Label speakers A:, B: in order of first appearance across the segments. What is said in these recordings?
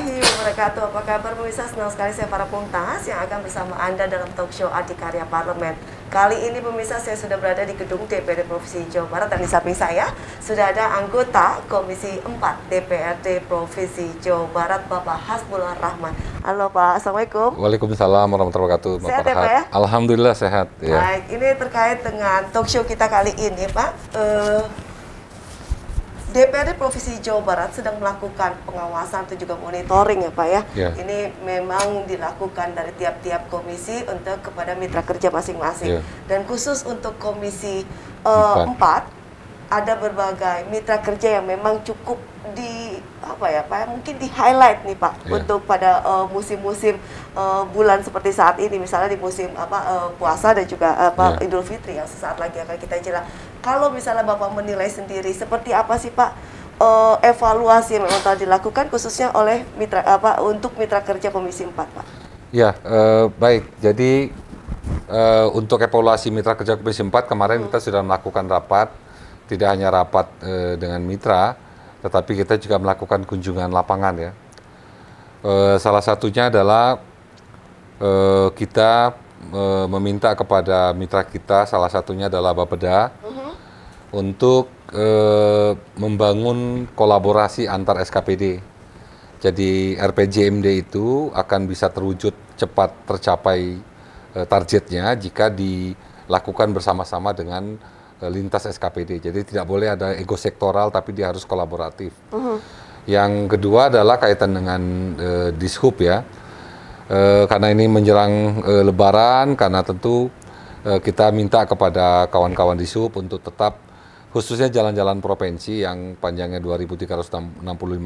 A: warahmatullahi wabarakatuh. Apa kabar pemirsa? Senang sekali saya para pungtas yang akan bersama Anda dalam talk show Adi Karya Parlemen. Kali ini pemirsa saya sudah berada di gedung DPD Provinsi Jawa Barat dan di samping saya sudah ada anggota Komisi 4 DPRD Provinsi Jawa Barat Bapak Hasbullah Rahman. Halo Pak, Assalamualaikum.
B: Waalaikumsalam warahmatullahi wabarakatuh. Bapak ya Pak ya? Alhamdulillah sehat. Ya. Baik,
A: ini terkait dengan talk show kita kali ini Pak. Uh, DPRD Provinsi Jawa Barat sedang melakukan pengawasan atau juga monitoring ya Pak ya. Yeah. Ini memang dilakukan dari tiap-tiap komisi untuk kepada mitra kerja masing-masing. Yeah. Dan khusus untuk komisi uh, 4. 4 ada berbagai mitra kerja yang memang cukup di apa ya Pak ya, mungkin di highlight nih Pak yeah. untuk pada eh, musim-musim uh, uh, bulan seperti saat ini misalnya di musim apa uh, puasa dan juga uh, apa ya. Idul Fitri yang sesaat lagi akan kita jelaskan kalau misalnya Bapak menilai sendiri, seperti apa sih Pak uh, evaluasi yang memang telah dilakukan khususnya oleh mitra apa untuk mitra kerja Komisi 4, Pak?
B: Ya, uh, baik. Jadi uh, untuk evaluasi mitra kerja Komisi 4 kemarin hmm. kita sudah melakukan rapat, tidak hanya rapat uh, dengan mitra, tetapi kita juga melakukan kunjungan lapangan ya. Uh, salah satunya adalah uh, kita meminta kepada mitra kita salah satunya adalah Bapeda uh untuk e, membangun kolaborasi antar SKPD. Jadi RPJMD itu akan bisa terwujud cepat tercapai e, targetnya jika dilakukan bersama-sama dengan e, lintas SKPD. Jadi tidak boleh ada ego sektoral tapi dia harus kolaboratif. Uh mhm. -huh. Yang kedua adalah kaitan dengan e, dishub ya. E, karena ini menjelang e, lebaran karena tentu e, kita minta kepada kawan-kawan dishub untuk tetap khususnya jalan-jalan provinsi yang panjangnya 2.365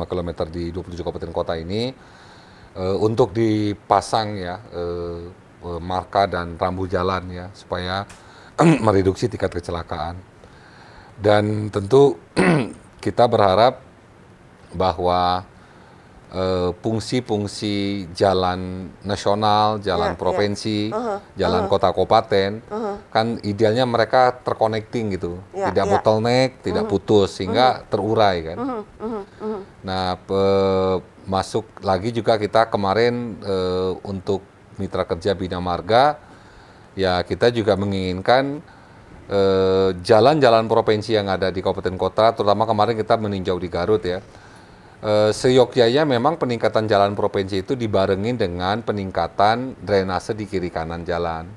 B: km di 27 kabupaten kota ini uh, untuk dipasang ya uh, uh, marka dan rambu jalan ya supaya mereduksi tingkat kecelakaan. Dan tentu kita berharap bahwa Eh, fungsi-fungsi uh, jalan nasional, jalan yeah, ya. provinsi, yeah. Uh -huh, jalan uh -huh. kota kabupaten, uh -huh. kan idealnya mereka terconnecting gitu, yeah, tidak yeah. bottleneck, tidak uh -huh. putus sehingga uh -huh. terurai kan. uh
C: -huh, uh -huh. Uh-huh.
B: Nah, pe masuk lagi juga kita kemarin uh, untuk mitra kerja bina marga, ya kita juga menginginkan eh, jalan-jalan uh, provinsi yang ada di kabupaten kota, terutama kemarin kita meninjau di Garut ya eh, seyogyanya memang peningkatan jalan provinsi itu dibarengi dengan peningkatan drainase di kiri kanan jalan.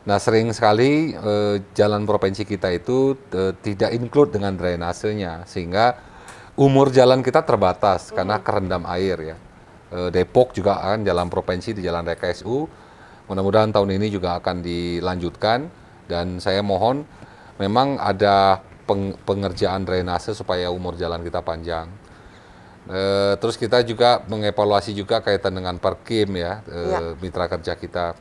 B: Nah sering sekali e, jalan provinsi kita itu e, tidak include dengan drainasenya sehingga umur jalan kita terbatas karena hmm. kerendam air ya. E, Depok juga kan jalan provinsi di Jalan RKSU mudah-mudahan tahun ini juga akan dilanjutkan dan saya mohon memang ada pengerjaan drainase supaya umur jalan kita panjang. E, terus kita juga mengevaluasi juga kaitan dengan Parkim ya, e, ya, mitra kerja kita.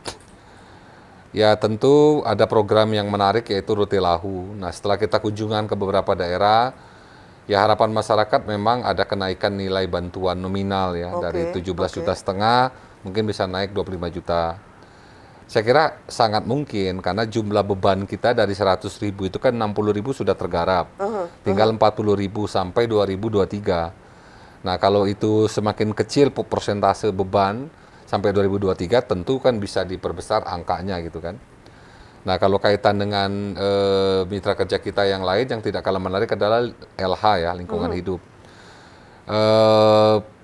B: Ya tentu ada program yang menarik yaitu Rute Lahu. Nah setelah kita kunjungan ke beberapa daerah, ya harapan masyarakat memang ada kenaikan nilai bantuan nominal ya okay, dari 17 okay. juta setengah mungkin bisa naik 25 juta. Saya kira sangat mungkin karena jumlah beban kita dari 100 ribu itu kan 60 ribu sudah tergarap, uh -huh, uh-huh. tinggal uh -huh. 40 ribu sampai 2023 Nah, kalau itu semakin kecil persentase beban sampai 2023 tentu kan bisa diperbesar angkanya gitu kan. Nah, kalau kaitan dengan e, mitra kerja kita yang lain yang tidak kalah menarik adalah LH ya, lingkungan hmm. hidup. E,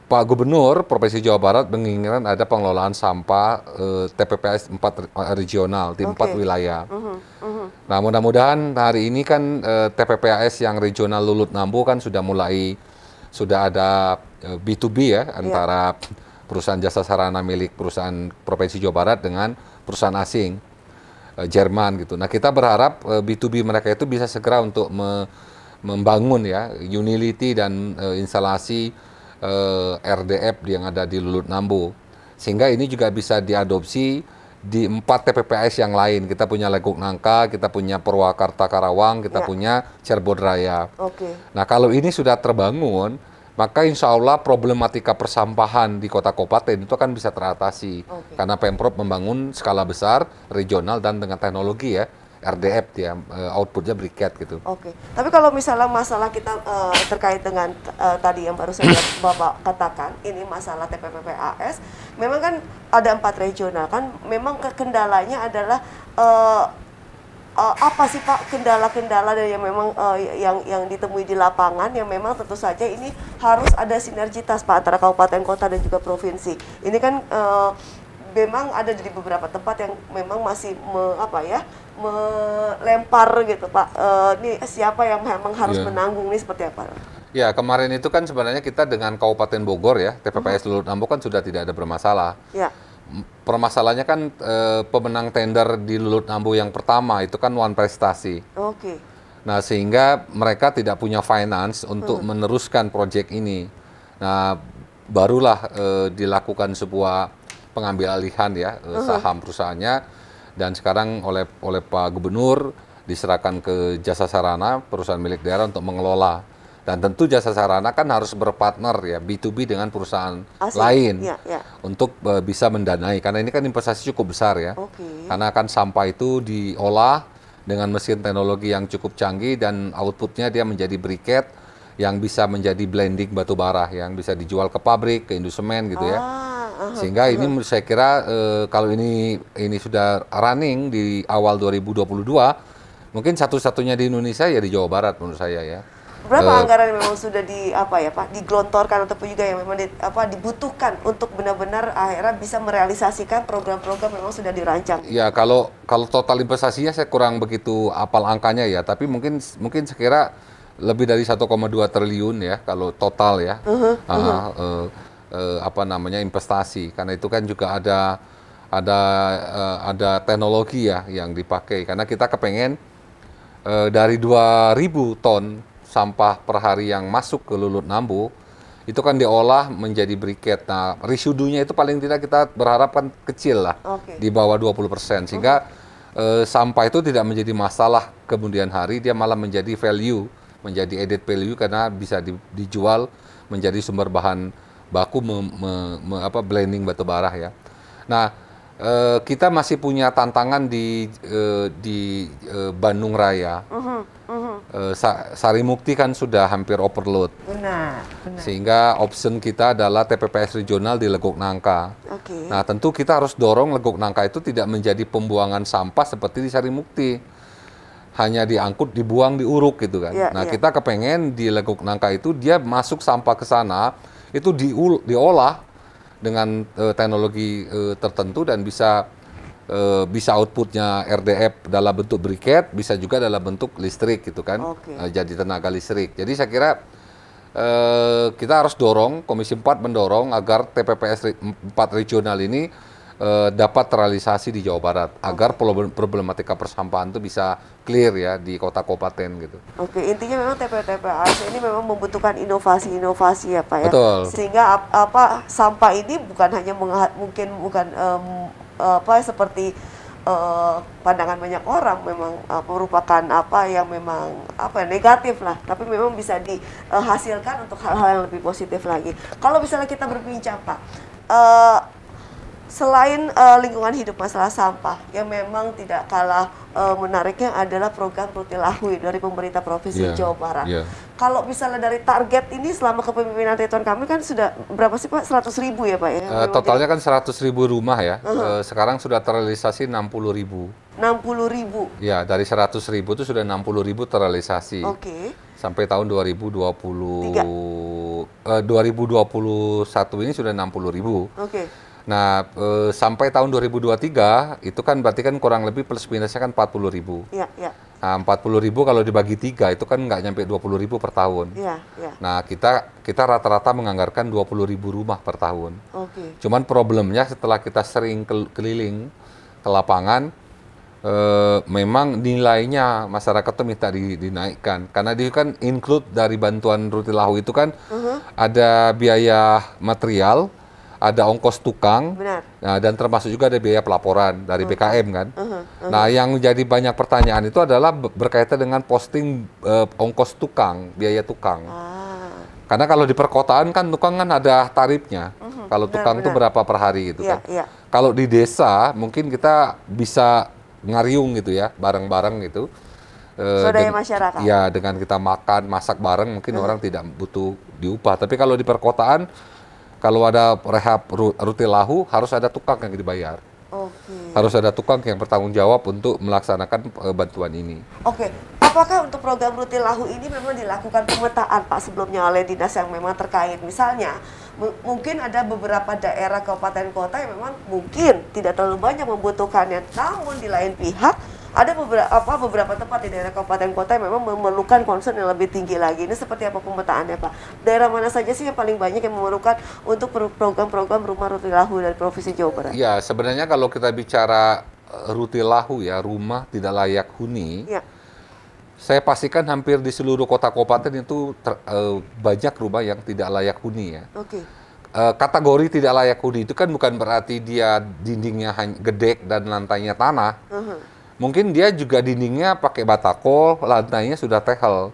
B: Pak Gubernur Provinsi Jawa Barat menginginkan ada pengelolaan sampah e, TPPS 4 regional di okay. wilayah. Uhum. Mm-hmm. Uhum. Mm-hmm. Nah, mudah-mudahan hari ini kan e, eh, TPPS yang regional Lulut Nambu kan sudah mulai sudah ada B2B e, ya iya. antara ya. perusahaan jasa sarana milik perusahaan Provinsi Jawa Barat dengan perusahaan asing e, Jerman gitu. Nah, kita berharap B2B e, mereka itu bisa segera untuk me membangun ya utility dan uh, instalasi uh, RDF yang ada di Lulut Nambu. Sehingga ini juga bisa diadopsi di empat TPPS yang lain. Kita punya Legok Nangka, kita punya Purwakarta Karawang, kita ya. punya Cirebon Raya. Okay. Nah kalau ini sudah terbangun, maka insya Allah problematika persampahan di kota kabupaten itu akan bisa teratasi. Okay. Karena Pemprov membangun skala besar, regional, dan dengan teknologi ya. RDF dia eh, outputnya briket gitu. Oke. Okay.
A: Tapi kalau misalnya masalah kita uh, terkait dengan uh, tadi yang baru saya Bapak katakan, ini masalah TPPPAS, memang kan ada empat regional kan, memang kendalanya adalah uh, uh, apa sih Pak kendala-kendala yang memang uh, yang yang ditemui di lapangan yang memang tentu saja ini harus ada sinergitas Pak antara kabupaten kota dan juga provinsi. Ini kan uh, memang ada di beberapa tempat yang memang masih me, apa ya melempar gitu pak eh, ini siapa yang memang harus yeah. menanggung ini seperti apa
B: Ya kemarin itu kan sebenarnya kita dengan Kabupaten Bogor ya TPPS hmm. Lulut Nambo kan sudah tidak ada bermasalah. Ya. Permasalahannya kan e, pemenang tender di Lulut Nambo yang pertama itu kan one prestasi. Oke. Nah sehingga mereka tidak punya finance untuk hmm. meneruskan proyek ini. Nah barulah e, dilakukan sebuah pengambil alihan ya eh, uh-huh. saham perusahaannya dan sekarang oleh oleh Pak Gubernur diserahkan ke Jasa Sarana perusahaan milik daerah untuk mengelola dan tentu Jasa Sarana kan harus berpartner ya B2B dengan perusahaan Asli. lain ya, ya. untuk uh, bisa mendanai karena ini kan investasi cukup besar ya okay. karena akan sampah itu diolah dengan mesin teknologi yang cukup canggih dan outputnya dia menjadi briket yang bisa menjadi blending batu bara yang bisa dijual ke pabrik ke industri semen gitu ya. ah. ya sehingga ini uh. saya kira e, kalau ini ini sudah running di awal 2022 mungkin satu-satunya di Indonesia ya di Jawa Barat menurut saya ya berapa uh, anggaran
A: yang memang sudah di apa ya Pak digelontorkan ataupun juga yang memang di, apa dibutuhkan untuk benar-benar akhirnya bisa merealisasikan program-program memang sudah dirancang.
B: Ya kalau kalau total investasinya saya kurang begitu apal angkanya ya, tapi mungkin mungkin sekira lebih dari 1,2 triliun ya kalau total ya. Uh -huh, uh -huh. Uh, eh, apa namanya investasi karena itu kan juga ada ada eh, ada teknologi ya yang dipakai karena kita kepengen eh, dari 2000 ton sampah per hari yang masuk ke Lulut Nambu itu kan diolah menjadi briket. Nah, residunya itu paling tidak kita berharapkan kecil lah, okay. di bawah 20%. Sehingga okay. Eh, e, sampah itu tidak menjadi masalah kemudian hari, dia malah menjadi value, menjadi added value karena bisa di, dijual menjadi sumber bahan baku me, me, me, apa blending batu bara ya. Nah, e, kita masih punya tantangan di e, di e, Bandung Raya.
C: Uh-huh, uh-huh.
B: Sari Mukti kan sudah hampir overload.
C: Benar, benar.
B: Sehingga option kita adalah TPPS regional di Legok Nangka. Okay. Nah, tentu kita harus dorong Legok Nangka itu tidak menjadi pembuangan sampah seperti di Sari Mukti hanya diangkut, dibuang, diuruk gitu kan. Ya, nah, ya. kita kepengen di Legok Nangka itu dia masuk sampah ke sana itu diul, diolah dengan e, teknologi e, tertentu dan bisa e, bisa outputnya RDF dalam bentuk briket, bisa juga dalam bentuk listrik gitu kan, okay. e, jadi tenaga listrik. Jadi saya kira e, kita harus dorong Komisi 4 mendorong agar TPPS 4 regional ini eh, dapat terrealisasi di Jawa Barat agar problematika persampahan itu bisa clear ya di kota kabupaten gitu.
A: Oke, intinya memang TPA-TPA ini memang membutuhkan inovasi-inovasi ya Pak ya. Betul. Sehingga apa sampah ini bukan hanya mungkin bukan um, apa seperti uh, pandangan banyak orang memang uh, merupakan apa yang memang apa negatif lah tapi memang bisa dihasilkan eh, uh, untuk hal-hal yang lebih positif lagi kalau misalnya kita berbincang pak uh, Selain uh, lingkungan hidup masalah sampah, yang memang tidak kalah uh, menariknya adalah program lahui dari pemerintah provinsi yeah. Jawa Barat. Yeah. Kalau misalnya dari target ini selama kepemimpinan Tuan kami kan sudah berapa sih Pak? 100 ribu ya Pak ya? Uh, totalnya
B: kan 100 ribu rumah ya. Uh -huh. uh, sekarang sudah terrealisasi 60 ribu.
A: 60 ribu?
B: Ya, dari 100 ribu itu sudah 60 ribu terrealisasi.
C: Oke. Okay.
B: Sampai tahun 2020... dua Uh, 2021 ini sudah 60 ribu. Oke. Okay Nah, e, sampai tahun 2023 itu kan berarti kan kurang lebih plus minusnya kan 40 ribu. Iya, iya. Nah, 40 ribu kalau dibagi tiga itu kan nggak nyampe 20 ribu per tahun. Iya, iya. Nah, kita kita rata-rata menganggarkan 20 ribu rumah per tahun. Oke. Okay. Cuman problemnya setelah kita sering keliling ke lapangan, e, memang nilainya masyarakat itu minta di, dinaikkan. Karena dia kan include dari bantuan rutilahu itu kan uh -huh. ada biaya material, ada ongkos tukang, Benar. Nah, dan termasuk juga ada biaya pelaporan dari uh BKM kan. Uh -huh. Nah, yang jadi banyak pertanyaan itu adalah berkaitan dengan posting uh, ongkos tukang, biaya tukang. Ah. Karena kalau di perkotaan kan tukang kan ada tarifnya. Uh Kalau tukang itu berapa per hari gitu yeah, kan. Yeah. Kalau di desa mungkin kita bisa ngariung gitu ya, bareng-bareng gitu. Uh, masyarakat. Ya, dengan kita makan, masak bareng mungkin uh -huh. orang tidak butuh diupah. Tapi kalau di perkotaan kalau ada rehab rutin lahu, harus ada tukang yang dibayar.
C: Okay.
B: Harus ada tukang yang bertanggung jawab untuk melaksanakan uh, bantuan ini.
A: Oke, okay. apakah untuk program rutin lahu ini memang dilakukan pemetaan Pak sebelumnya oleh dinas yang memang terkait? Misalnya, mungkin ada beberapa daerah kabupaten kota yang memang mungkin tidak terlalu banyak membutuhkannya, namun di lain pihak ada beberapa apa beberapa tempat di daerah kabupaten kota yang memang memerlukan concern yang lebih tinggi lagi. Ini seperti apa pemetaannya, Pak? Daerah mana saja sih yang paling banyak yang memerlukan untuk program-program rumah rutilahu dari Provinsi Jawa
B: Barat? Ya, sebenarnya kalau kita bicara eh, rutilahu ya, rumah tidak layak huni. Ya. Saya pastikan hampir di seluruh kota kabupaten itu ter, uh, banyak rumah yang tidak layak huni ya. Oke. Okay eh, kategori tidak layak huni itu kan bukan berarti dia dindingnya gede dan lantainya tanah. Uh -huh. Mungkin dia juga dindingnya pakai batako, lantainya sudah tehel.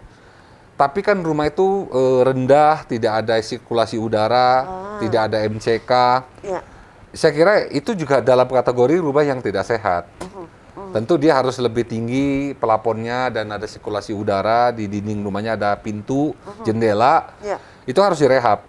B: Tapi kan rumah itu e, rendah, tidak ada sirkulasi udara, ah. tidak ada MCK. Ya. Saya kira itu juga dalam kategori rumah yang tidak sehat. Uh -huh. Uh -huh. Tentu dia harus lebih tinggi pelaponnya dan ada sirkulasi udara di dinding rumahnya ada pintu, uh mhm. -huh. jendela. Ya. Itu harus direhab.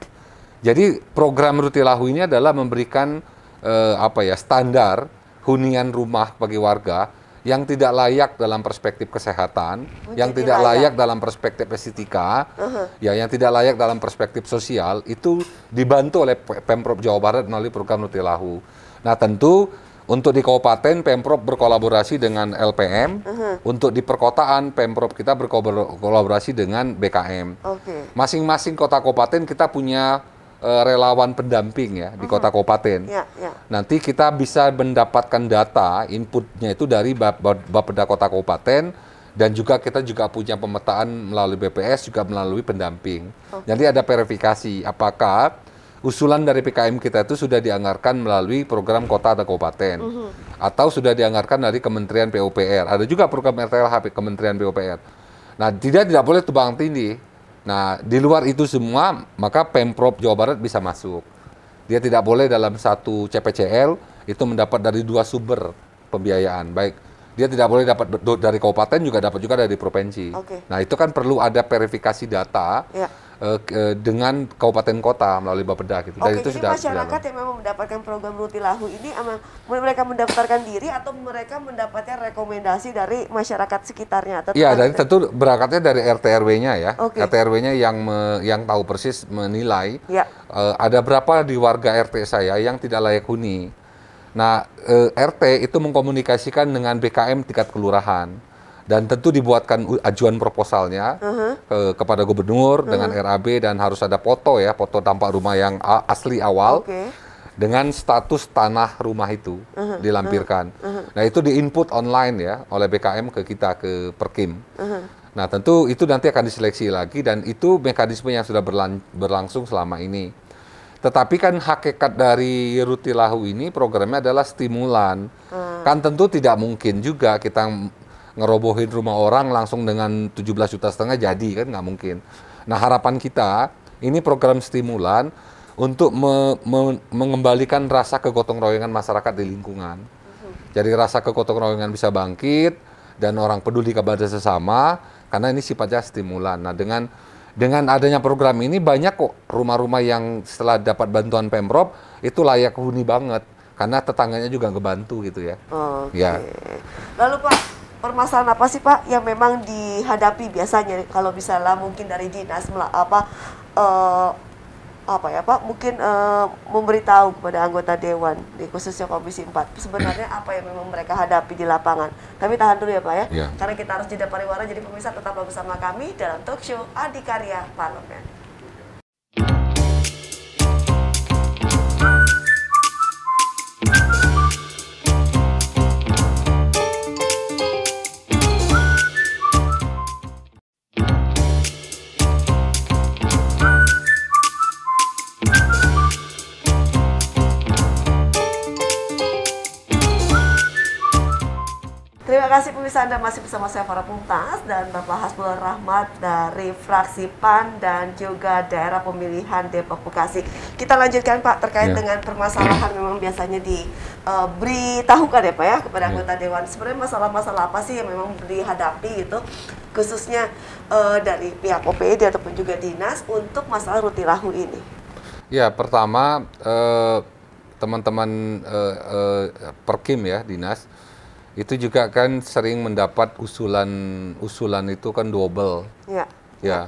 B: Jadi program Rutilahu ini adalah memberikan e, apa ya standar hunian rumah bagi warga yang tidak layak dalam perspektif kesehatan, oh, yang tidak layak. layak dalam perspektif estetika, uh -huh. ya yang tidak layak dalam perspektif sosial itu dibantu oleh Pemprov Jawa Barat melalui program Nutilahu. Nah, tentu untuk di kabupaten Pemprov berkolaborasi dengan LPM, uh -huh. untuk di perkotaan Pemprov kita berkolaborasi dengan BKM. masing okay. Masing -masing kota kabupaten kita punya Eh, relawan pendamping ya di kota kabupaten. Ya, ya. Nanti kita bisa mendapatkan data inputnya itu dari Bapeda Kota kabupaten dan juga kita juga punya pemetaan melalui BPS juga melalui pendamping. Okay. Jadi ada verifikasi apakah usulan dari PKM kita itu sudah dianggarkan melalui program kota atau kabupaten mm-hmm. atau sudah dianggarkan dari Kementerian PUPR. Ada juga program RTLH Kementerian PUPR. Nah, tidak tidak boleh tebang tindih Nah, di luar itu semua, maka Pemprov Jawa Barat bisa masuk. Dia tidak boleh dalam satu CPCL itu mendapat dari dua sumber pembiayaan. Baik, dia tidak boleh dapat dari kabupaten juga dapat juga dari provinsi. Okay. Nah, itu kan perlu ada verifikasi data. Yeah Eh, dengan kabupaten kota melalui Bapeda gitu. Oke, Dan itu jadi sudah masyarakat
A: yang memang mendapatkan program lahu ini memang mereka mendaftarkan diri atau mereka mendapatkan rekomendasi dari masyarakat
C: sekitarnya atau Iya,
B: dari tentu berangkatnya dari RT RW-nya ya. Okay. RT RW-nya yang me, yang tahu persis menilai ya. uh, ada berapa di warga RT saya yang tidak layak huni. Nah, e, eh, RT itu mengkomunikasikan dengan BKM tingkat kelurahan dan tentu dibuatkan ajuan proposalnya uh -huh. ke, kepada gubernur uh -huh. dengan RAB dan harus ada foto ya foto tampak rumah yang asli awal okay. dengan status tanah rumah itu uh -huh. dilampirkan. Uh -huh. Nah itu di input online ya oleh BKM ke kita ke Perkim. Uh -huh. Nah tentu itu nanti akan diseleksi lagi dan itu mekanisme yang sudah berlang berlangsung selama ini. Tetapi kan hakikat dari Rutilahu ini programnya adalah stimulan. Hmm. Kan tentu tidak mungkin juga kita ngerobohin rumah orang langsung dengan 17 juta setengah jadi kan nggak mungkin. Nah harapan kita ini program stimulan untuk me me mengembalikan rasa kegotong royongan masyarakat di lingkungan. Jadi rasa kegotong royongan bisa bangkit dan orang peduli kepada sesama karena ini sifatnya stimulan. Nah dengan dengan adanya program ini banyak kok rumah-rumah yang setelah dapat bantuan pemprov itu layak huni banget karena tetangganya juga ngebantu gitu ya. Oke. Okay. Ya.
A: Lalu Pak permasalahan apa sih Pak yang memang dihadapi biasanya kalau misalnya mungkin dari dinas apa uh, apa ya Pak mungkin uh, memberitahu kepada anggota dewan di khususnya Komisi 4 sebenarnya apa yang memang mereka hadapi di lapangan. kami tahan dulu ya Pak ya. ya. Karena kita harus jeda pariwara jadi pemirsa tetaplah bersama kami dalam talk show Adikarya Parlemen. Anda masih bersama saya Farah Puntas dan Bapak Hasbullah Rahmat dari fraksi PAN dan juga daerah pemilihan Depok Bekasi. Kita lanjutkan Pak terkait ya. dengan permasalahan memang biasanya diberitahukan eh, uh, ya Pak ya kepada ya. anggota ya. Dewan. Sebenarnya masalah-masalah apa sih yang memang dihadapi itu khususnya uh, dari pihak OPD ataupun juga dinas untuk masalah rutilahu ini?
B: Ya pertama eh, teman-teman uh, uh, uh, Perkim ya dinas itu juga kan sering mendapat usulan usulan itu kan double ya ya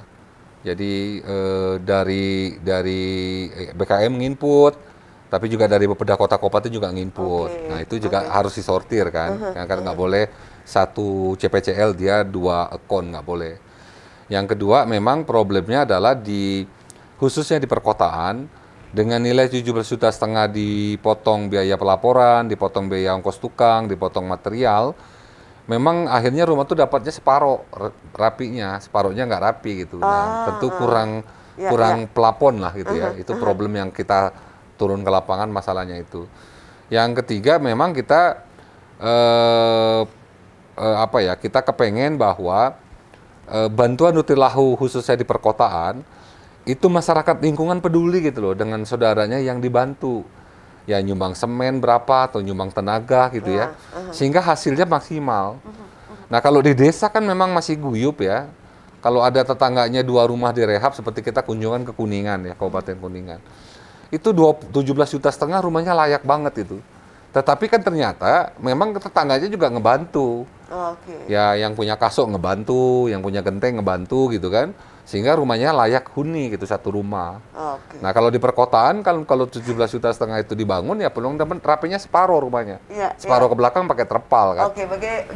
B: jadi eh, dari dari eh, BKM nginput tapi juga dari beberapa kota-kota itu juga nginput okay. nah itu juga okay. harus disortir kan uh -huh. karena nggak uh -huh. boleh satu CPCL dia dua akun nggak boleh yang kedua memang problemnya adalah di khususnya di perkotaan dengan nilai 17 juta setengah dipotong biaya pelaporan, dipotong biaya ongkos tukang, dipotong material, memang akhirnya rumah tuh dapatnya separo rapinya, separohnya nggak rapi gitu. nah, ah, tentu ah. kurang ya, kurang ya. pelapon lah gitu uh -huh, ya. Uh-huh, itu uh-huh. problem yang kita turun ke lapangan masalahnya itu. Yang ketiga memang kita eh, eh, apa ya? Kita kepengen bahwa eh, bantuan nutrilahu khususnya di perkotaan itu masyarakat lingkungan peduli gitu loh dengan saudaranya yang dibantu ya nyumbang semen berapa atau nyumbang tenaga gitu ya, ya. Uh -huh. sehingga hasilnya maksimal. Uh -huh. Uh -huh. Nah kalau di desa kan memang masih guyup ya. Kalau ada tetangganya dua rumah direhab seperti kita kunjungan ke Kuningan ya Kabupaten Kuningan, itu 17 juta setengah rumahnya layak banget itu. Tetapi kan ternyata memang tetangganya juga ngebantu. Oh, okay. Ya yang punya kasok ngebantu, yang punya genteng ngebantu gitu kan sehingga rumahnya layak huni gitu satu rumah. Oke. Nah kalau di perkotaan kan kalau 17 juta setengah itu dibangun ya peluang teman rapinya separuh rumahnya,
A: ya, separuh ya. ke
B: belakang pakai terpal kan.
A: Oke,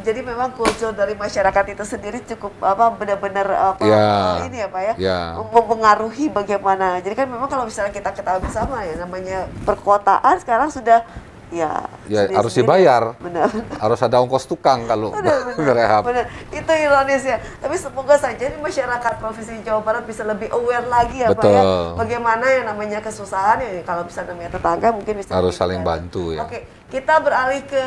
A: jadi memang kultur dari masyarakat itu sendiri cukup apa benar-benar apa
B: ya. ini
A: ya pak ya, ya mempengaruhi bagaimana. Jadi kan memang kalau misalnya kita ketahui sama ya namanya perkotaan sekarang sudah ya, ya harus dibayar. Benar.
B: Harus ada ongkos tukang kalau benar, benar, Benar.
A: Itu ironis ya. Tapi semoga saja ini masyarakat provinsi Jawa Barat bisa lebih aware lagi ya Betul. Pak ya. Bagaimana yang namanya kesusahan ya kalau bisa namanya tetangga mungkin bisa
B: harus gitu saling bayar. Kan. bantu ya. Oke,
A: kita beralih ke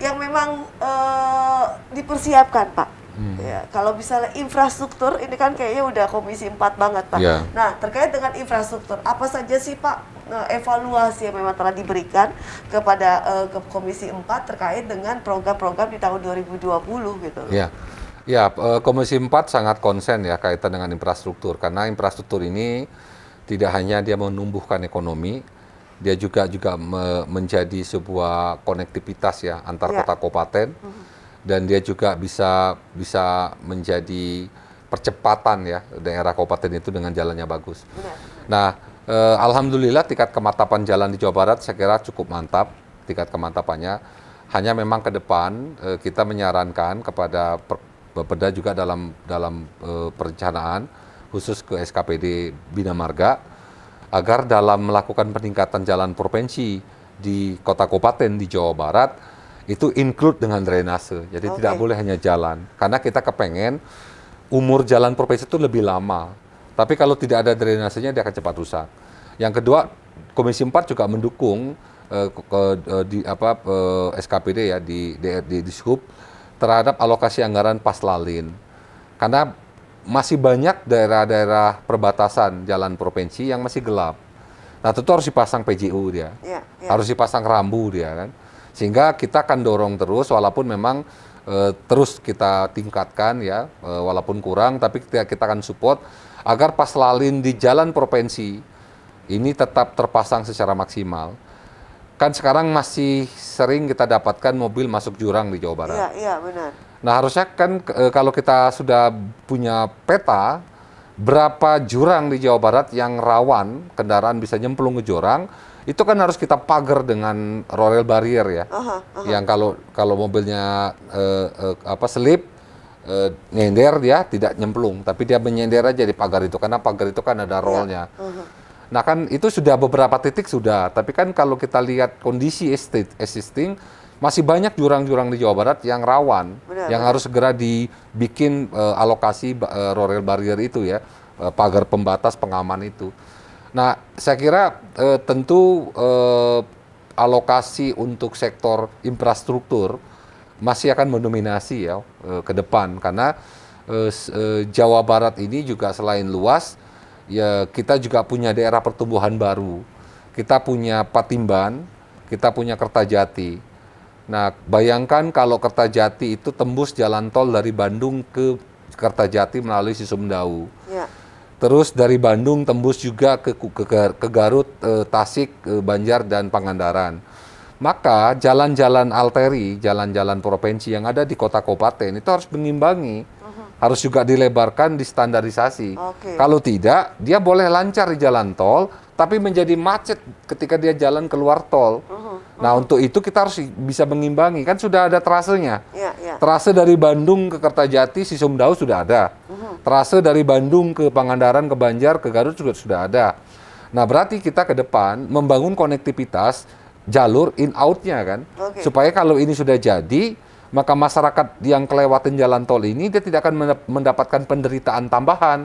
A: yang memang uh, dipersiapkan Pak Hmm. Ya, kalau misalnya infrastruktur ini kan kayaknya udah komisi 4 banget, Pak. Ya. Nah, terkait dengan infrastruktur, apa saja sih, Pak, eh, evaluasi yang memang telah diberikan kepada uh, ke komisi 4 terkait dengan program-program di tahun 2020 gitu. Ya.
B: Ya, eh, komisi 4 sangat konsen ya kaitan dengan infrastruktur karena infrastruktur ini tidak hanya dia menumbuhkan ekonomi, dia juga juga me menjadi sebuah konektivitas ya antar ya. kota kabupaten. Uh hmm. -huh dan dia juga bisa bisa menjadi percepatan ya daerah kabupaten itu dengan jalannya bagus. Nah, eh, alhamdulillah tingkat kemantapan jalan di Jawa Barat saya kira cukup mantap tingkat kemantapannya. Hanya memang ke depan eh, kita menyarankan kepada Bapeda juga dalam dalam eh, perencanaan khusus ke SKPD Bina Marga agar dalam melakukan peningkatan jalan provinsi di kota kabupaten di Jawa Barat itu include dengan drainase. Jadi okay. tidak boleh hanya jalan. Karena kita kepengen umur jalan provinsi itu lebih lama. Tapi kalau tidak ada drainasenya dia akan cepat rusak. Yang kedua, Komisi 4 juga mendukung uh, ke, eh, di apa uh, eh, SKPD ya di di, di, terhadap alokasi anggaran pas lalin, Karena masih banyak daerah-daerah perbatasan jalan provinsi yang masih gelap. Nah, tentu harus dipasang PJU dia. Ya, ya. Harus dipasang rambu dia kan. Sehingga kita akan dorong terus walaupun memang e, terus kita tingkatkan ya e, walaupun kurang tapi kita, kita akan support agar pas lalin di jalan provinsi ini tetap terpasang secara maksimal. Kan sekarang masih sering kita dapatkan mobil masuk jurang di Jawa Barat. Iya, iya benar. Nah harusnya kan e, kalau kita sudah punya peta berapa jurang di Jawa Barat yang rawan kendaraan bisa nyemplung ke jurang, itu kan harus kita pagar dengan royal barrier ya. uh-huh. Yang kalau kalau mobilnya uh, uh, apa selip uh, nyender dia tidak nyemplung, tapi dia menyender aja di pagar itu karena pagar itu kan ada rollnya. Uh-huh. Nah kan itu sudah beberapa titik sudah, tapi kan kalau kita lihat kondisi existing masih banyak jurang-jurang di Jawa Barat yang rawan, Benar. yang harus segera dibikin uh, alokasi uh, barrier itu ya, uh, pagar pembatas pengaman itu. Nah, saya kira eh, tentu eh, alokasi untuk sektor infrastruktur masih akan mendominasi ya eh, ke depan karena eh, eh, Jawa Barat ini juga selain luas, ya kita juga punya daerah pertumbuhan baru. Kita punya Patimban, kita punya Kertajati. Nah, bayangkan kalau Kertajati itu tembus jalan tol dari Bandung ke Kertajati melalui Sisumdawu Ya Terus dari Bandung tembus juga ke ke, ke Garut, e, Tasik, e, Banjar dan Pangandaran. Maka jalan-jalan alteri, jalan-jalan provinsi yang ada di kota kabupaten itu harus mengimbangi, uh mhm. -huh. harus juga dilebarkan, distandarisasi. Okay. Kalau tidak, dia boleh lancar di jalan tol, tapi menjadi macet ketika dia jalan keluar tol. Uh mhm. -huh Nah, untuk itu kita harus bisa mengimbangi. Kan sudah ada terasenya. Ya, ya. Terase dari Bandung ke Kertajati, si Sisumdau sudah ada. -huh. Mhm. Terase dari Bandung ke Pangandaran, ke Banjar, ke Garut juga sudah ada. Nah, berarti kita ke depan membangun konektivitas jalur in-out-nya kan. Okay. Supaya kalau ini sudah jadi, maka masyarakat yang kelewatan jalan tol ini, dia tidak akan mendapatkan penderitaan tambahan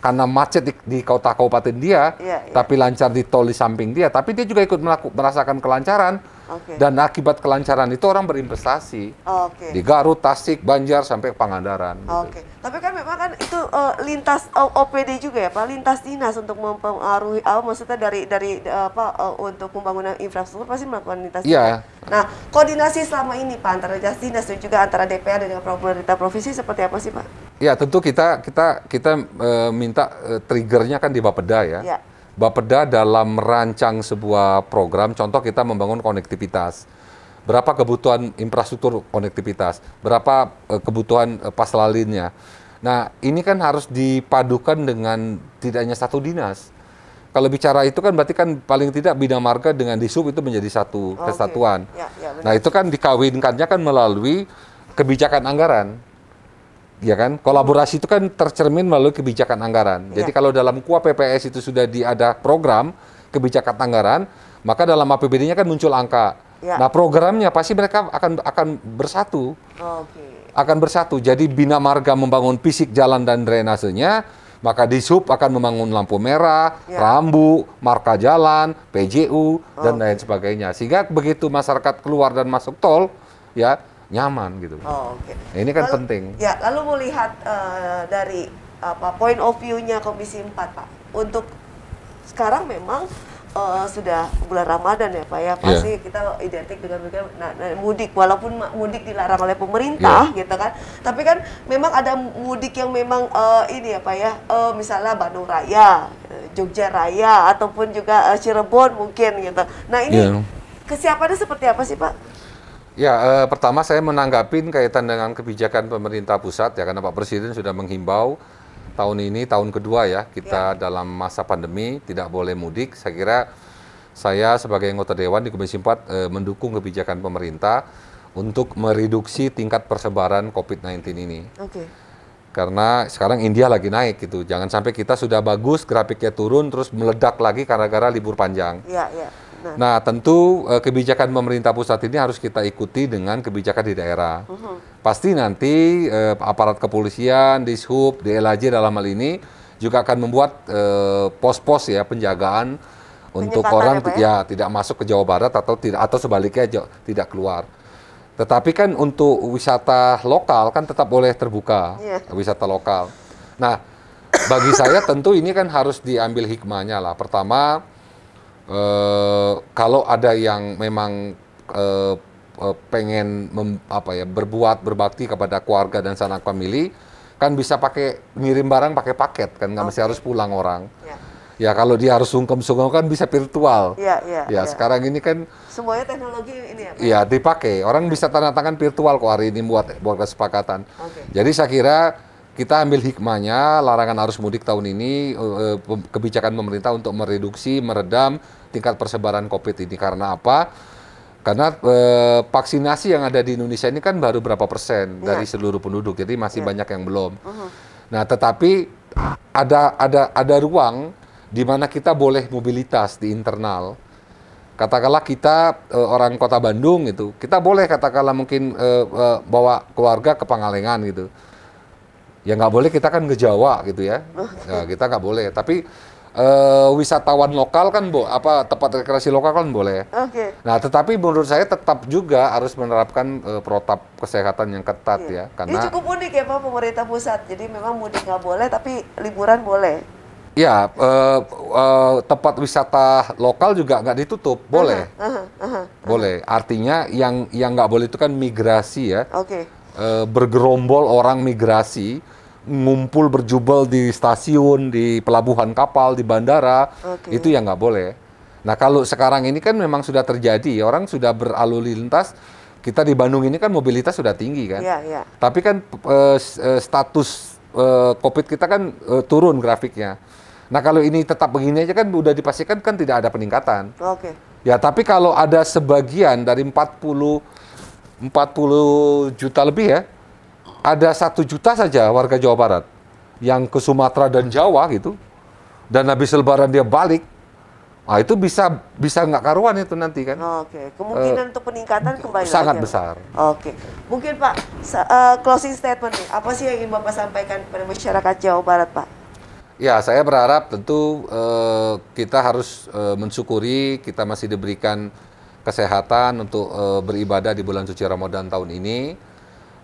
B: karena macet di, di kota kabupaten dia, ya, ya. tapi lancar di tol di samping dia, tapi dia juga ikut melaku, merasakan kelancaran Okay. Dan akibat kelancaran itu orang berinvestasi oh, okay. di Garut, Tasik, Banjar sampai Pangandaran. gitu.
A: Oke. Okay. Tapi kan memang kan itu uh, lintas eh, OPD juga ya, Pak, lintas dinas untuk mempengaruhi uh, maksudnya dari dari uh, apa uh, untuk pembangunan infrastruktur pasti melakukan lintas yeah. Nah, koordinasi selama ini Pak antara dinas dan juga antara DPR dengan pemerintah provinsi seperti apa sih, Pak?
B: Ya, tentu kita kita kita uh, minta uh, triggernya kan di Bapeda ya. Yeah Bapeda dalam merancang sebuah program, contoh kita membangun konektivitas. Berapa kebutuhan infrastruktur konektivitas? Berapa uh, kebutuhan uh, pas Nah, ini kan harus dipadukan dengan tidak hanya satu dinas. Kalau bicara itu kan berarti kan paling tidak bidang marga dengan disub itu menjadi satu oh, kesatuan. okay. Ya, ya, nah, itu kan dikawinkannya kan melalui kebijakan anggaran ya kan kolaborasi itu kan tercermin melalui kebijakan anggaran. Ya. Jadi kalau dalam kuap PPS itu sudah di, ada program kebijakan anggaran, maka dalam APBD-nya kan muncul angka. Ya. Nah programnya pasti mereka akan akan bersatu,
C: okay.
B: akan bersatu. Jadi bina marga membangun fisik jalan dan drainasenya, maka di sub akan membangun lampu merah, ya. rambu, marka jalan, PJU dan okay. lain sebagainya. Sehingga begitu masyarakat keluar dan masuk tol, ya nyaman gitu. Oh, oke. Okay. Nah, ini kan lalu, penting. Ya,
A: lalu melihat uh, eh, dari apa point of view-nya Komisi 4, Pak. Untuk sekarang memang uh, sudah bulan Ramadan ya Pak ya iya. pasti yeah. kita identik dengan nah, nah, mudik walaupun mudik dilarang oleh pemerintah yeah. gitu kan tapi kan memang ada mudik yang memang uh, ini ya Pak ya uh, misalnya Bandung Raya Jogja Raya ataupun juga uh, Cirebon mungkin gitu nah ini yeah. kesiapannya seperti apa sih Pak?
B: Ya, eh, pertama saya menanggapi kaitan dengan kebijakan pemerintah pusat ya karena Pak Presiden sudah menghimbau tahun ini tahun kedua ya kita ya. dalam masa pandemi tidak boleh mudik. Saya kira saya sebagai anggota dewan di Komisi 4 eh, mendukung kebijakan pemerintah untuk mereduksi tingkat persebaran COVID-19 ini. Oke. Karena sekarang India lagi naik gitu. Jangan sampai kita sudah bagus grafiknya turun terus meledak lagi gara-gara libur panjang.
C: Iya, iya. Nah,
B: nah tentu uh, kebijakan pemerintah pusat ini harus kita ikuti dengan kebijakan di daerah. Uh mm-hmm. -huh. Pasti nanti uh, aparat kepolisian, dishub, DLAJ dalam hal ini juga akan membuat eh, pos-pos uh, ya penjagaan untuk ya, orang ya, ya tidak masuk ke Jawa Barat atau tidak atau sebaliknya tidak keluar. Tetapi kan untuk wisata lokal kan tetap boleh terbuka yeah. wisata lokal. Nah, bagi saya tentu ini kan harus diambil hikmahnya lah. Pertama, Eh, kalau ada yang memang uh, uh, pengen mem, apa ya berbuat berbakti kepada keluarga dan sanak famili kan bisa pakai ngirim barang pakai paket kan nggak okay. mesti harus pulang orang. Yeah. Ya kalau dia harus sungkem-sungkem kan bisa virtual. yeah,
A: yeah, Ya, yeah. Ya, ya. sekarang ini kan semuanya teknologi
B: ini ya. Iya, dipakai. Orang bisa tanda tangan virtual kok hari ini buat buat kesepakatan. Okay. Jadi saya kira kita ambil hikmahnya larangan arus mudik tahun ini eh, eh, kebijakan pemerintah untuk mereduksi meredam tingkat persebaran Covid ini karena apa? Karena e, vaksinasi yang ada di Indonesia ini kan baru berapa persen ya. dari seluruh penduduk, jadi masih ya. banyak yang belum. Uh -huh. Nah, tetapi ada ada ada ruang di mana kita boleh mobilitas di internal. Katakanlah kita e, orang kota Bandung itu, kita boleh katakanlah mungkin e, e, bawa keluarga ke Pangalengan gitu ya nggak boleh kita kan ke Jawa gitu ya nah, kita nggak boleh tapi uh, wisatawan lokal kan bo apa tempat rekreasi lokal kan boleh okay. nah tetapi menurut saya tetap juga harus menerapkan uh, protap kesehatan yang ketat yeah. ya karena Ini cukup
A: unik ya pak pemerintah pusat jadi memang mudik nggak boleh tapi liburan boleh
B: Ya, uh, uh, tempat wisata lokal juga nggak ditutup, boleh,
C: uh -huh, uh -huh, uh -huh.
B: boleh. Artinya yang yang nggak boleh itu kan migrasi ya, okay. uh, bergerombol orang migrasi, ngumpul berjubel di stasiun, di pelabuhan kapal, di bandara, okay. itu ya nggak boleh. Nah kalau sekarang ini kan memang sudah terjadi, orang sudah beralul lintas. Kita di Bandung ini kan mobilitas sudah tinggi kan. Yeah, yeah. Tapi kan eh, eh, status eh, COVID kita kan eh, turun grafiknya. Nah kalau ini tetap begini aja kan udah dipastikan kan tidak ada peningkatan. Oke. Okay. Ya tapi kalau ada sebagian dari 40 40 juta lebih ya ada satu juta saja warga Jawa Barat yang ke Sumatera dan Jawa gitu, dan habis Lebaran dia balik, nah itu bisa bisa nggak karuan itu nanti kan? Oke, okay. kemungkinan uh,
A: untuk peningkatan kembali sangat lagi. Ya, besar. Oke, okay. mungkin Pak uh, closing statement nih, apa sih yang ingin Bapak sampaikan kepada masyarakat Jawa Barat Pak?
B: Ya, saya berharap tentu uh, kita harus uh, mensyukuri kita masih diberikan kesehatan untuk uh, beribadah di bulan suci Ramadan tahun ini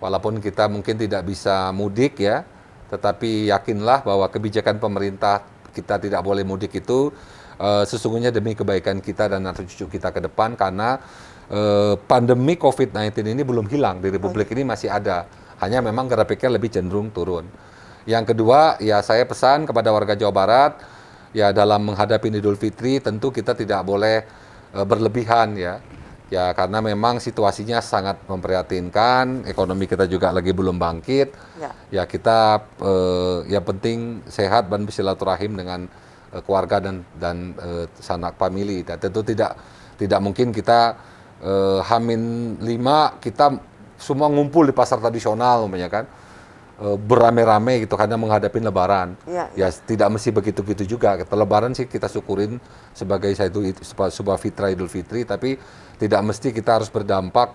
B: Walaupun kita mungkin tidak bisa mudik ya, tetapi yakinlah bahwa kebijakan pemerintah kita tidak boleh mudik itu uh, sesungguhnya demi kebaikan kita dan anak cucu kita ke depan karena uh, pandemi COVID-19 ini belum hilang di Republik ini masih ada. Hanya memang grafiknya lebih cenderung turun. Yang kedua, ya saya pesan kepada warga Jawa Barat ya dalam menghadapi Idul Fitri tentu kita tidak boleh eh, berlebihan ya Ya karena memang situasinya sangat memprihatinkan, ekonomi kita juga lagi belum bangkit. Ya, ya kita eh, ya penting sehat dan bersilaturahim dengan eh, keluarga dan dan eh, sanak famili. Dan tentu tidak tidak mungkin kita eh, hamin lima kita semua ngumpul di pasar tradisional, umpamanya kan. Eh, beramai-ramai gitu karena menghadapi lebaran. Ya, ya. ya tidak mesti begitu-gitu juga. Kita gitu. lebaran sih kita syukurin sebagai satu sebuah fitrah Idul Fitri tapi tidak mesti kita harus berdampak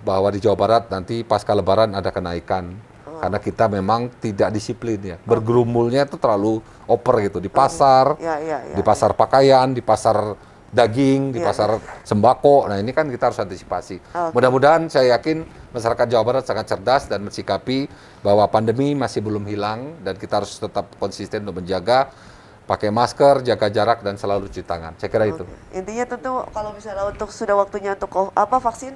B: bahwa di Jawa Barat nanti pasca lebaran ada kenaikan. Oh. Karena kita memang tidak disiplin ya. Oh. Bergerumulnya itu terlalu oper gitu di pasar,
C: ya, ya, ya, di
B: pasar pakaian, di pasar daging, di iya, pasar ya. sembako. Nah, ini kan kita harus antisipasi. Okay. Mudah-mudahan saya yakin masyarakat Jawa Barat sangat cerdas dan bersikapi bahwa pandemi masih belum hilang dan kita harus tetap konsisten untuk menjaga pakai masker, jaga jarak dan selalu cuci tangan. Saya kira Oke. itu.
A: Intinya tentu kalau misalnya untuk sudah waktunya untuk apa vaksin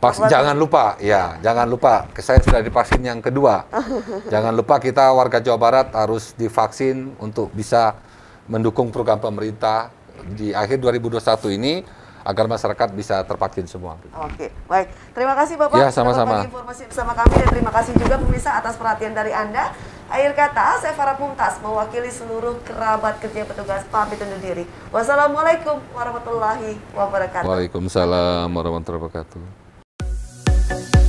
B: Vaksin, jangan lupa, ya, jangan lupa. Saya sudah divaksin yang kedua.
C: jangan
B: lupa kita warga Jawa Barat harus divaksin untuk bisa mendukung program pemerintah di akhir 2021 ini agar masyarakat bisa tervaksin semua.
A: Oke, baik. Terima kasih Bapak. Ya, sama-sama. Informasi bersama kami dan terima kasih juga pemirsa atas perhatian dari Anda. Akhir kata, saya Farah Pungtas mewakili seluruh kerabat kerja petugas pamit undur diri. Wassalamualaikum warahmatullahi wabarakatuh.
B: Waalaikumsalam warahmatullahi wabarakatuh.